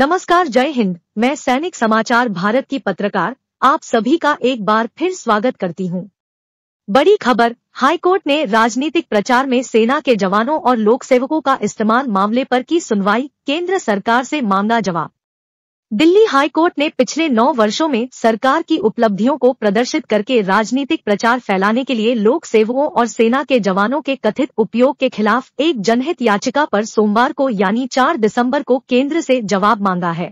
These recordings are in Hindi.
नमस्कार जय हिंद मैं सैनिक समाचार भारत की पत्रकार आप सभी का एक बार फिर स्वागत करती हूं। बड़ी खबर हाईकोर्ट ने राजनीतिक प्रचार में सेना के जवानों और लोकसेवकों का इस्तेमाल मामले पर की सुनवाई केंद्र सरकार से मांगा जवाब दिल्ली हाई कोर्ट ने पिछले नौ वर्षों में सरकार की उपलब्धियों को प्रदर्शित करके राजनीतिक प्रचार फैलाने के लिए लोक सेवकों और सेना के जवानों के कथित उपयोग के खिलाफ एक जनहित याचिका पर सोमवार को यानी 4 दिसंबर को केंद्र से जवाब मांगा है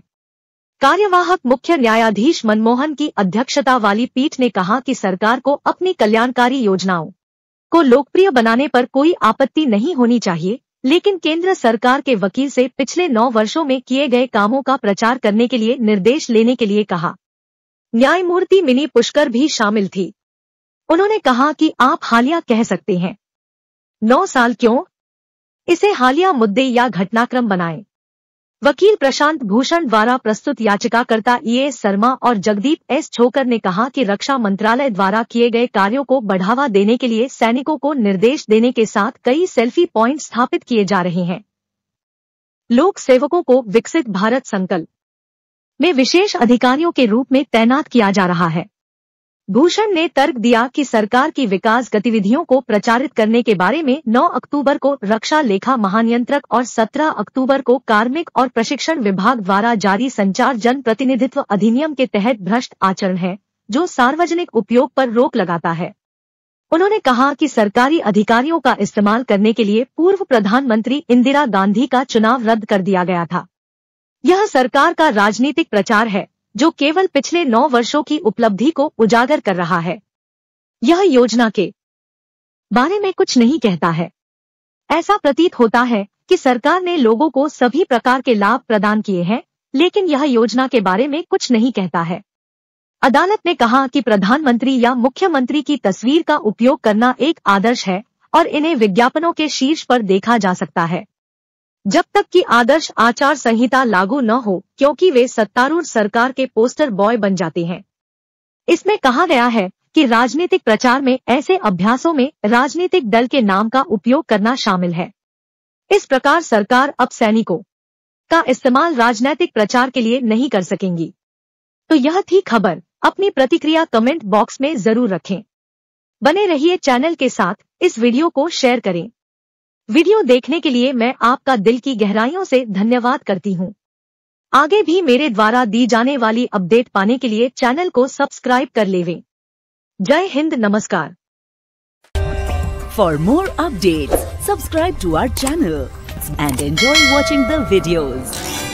कार्यवाहक मुख्य न्यायाधीश मनमोहन की अध्यक्षता वाली पीठ ने कहा कि सरकार को अपनी कल्याणकारी योजनाओं को लोकप्रिय बनाने पर कोई आपत्ति नहीं होनी चाहिए लेकिन केंद्र सरकार के वकील से पिछले नौ वर्षों में किए गए कामों का प्रचार करने के लिए निर्देश लेने के लिए कहा न्यायमूर्ति मिनी पुष्कर भी शामिल थी उन्होंने कहा कि आप हालिया कह सकते हैं नौ साल क्यों इसे हालिया मुद्दे या घटनाक्रम बनाएं वकील प्रशांत भूषण द्वारा प्रस्तुत याचिकाकर्ता ई e एस शर्मा और जगदीप एस छोकर ने कहा कि रक्षा मंत्रालय द्वारा किए गए कार्यों को बढ़ावा देने के लिए सैनिकों को निर्देश देने के साथ कई सेल्फी पॉइंट स्थापित किए जा रहे हैं लोक सेवकों को विकसित भारत संकल्प में विशेष अधिकारियों के रूप में तैनात किया जा रहा है भूषण ने तर्क दिया कि सरकार की विकास गतिविधियों को प्रचारित करने के बारे में 9 अक्टूबर को रक्षा लेखा महानियंत्रक और 17 अक्टूबर को कार्मिक और प्रशिक्षण विभाग द्वारा जारी संचार जन प्रतिनिधित्व अधिनियम के तहत भ्रष्ट आचरण है जो सार्वजनिक उपयोग पर रोक लगाता है उन्होंने कहा कि सरकारी अधिकारियों का इस्तेमाल करने के लिए पूर्व प्रधानमंत्री इंदिरा गांधी का चुनाव रद्द कर दिया गया था यह सरकार का राजनीतिक प्रचार है जो केवल पिछले नौ वर्षों की उपलब्धि को उजागर कर रहा है यह योजना के बारे में कुछ नहीं कहता है ऐसा प्रतीत होता है कि सरकार ने लोगों को सभी प्रकार के लाभ प्रदान किए हैं लेकिन यह योजना के बारे में कुछ नहीं कहता है अदालत ने कहा कि प्रधानमंत्री या मुख्यमंत्री की तस्वीर का उपयोग करना एक आदर्श है और इन्हें विज्ञापनों के शीर्ष पर देखा जा सकता है जब तक कि आदर्श आचार संहिता लागू न हो क्योंकि वे सत्तारूढ़ सरकार के पोस्टर बॉय बन जाते हैं इसमें कहा गया है कि राजनीतिक प्रचार में ऐसे अभ्यासों में राजनीतिक दल के नाम का उपयोग करना शामिल है इस प्रकार सरकार अब सैनिकों का इस्तेमाल राजनीतिक प्रचार के लिए नहीं कर सकेंगी तो यह थी खबर अपनी प्रतिक्रिया कमेंट बॉक्स में जरूर रखें बने रहिए चैनल के साथ इस वीडियो को शेयर करें वीडियो देखने के लिए मैं आपका दिल की गहराइयों से धन्यवाद करती हूँ आगे भी मेरे द्वारा दी जाने वाली अपडेट पाने के लिए चैनल को सब्सक्राइब कर लेवे जय हिंद नमस्कार for more update subscribe to our channel and enjoy watching the videos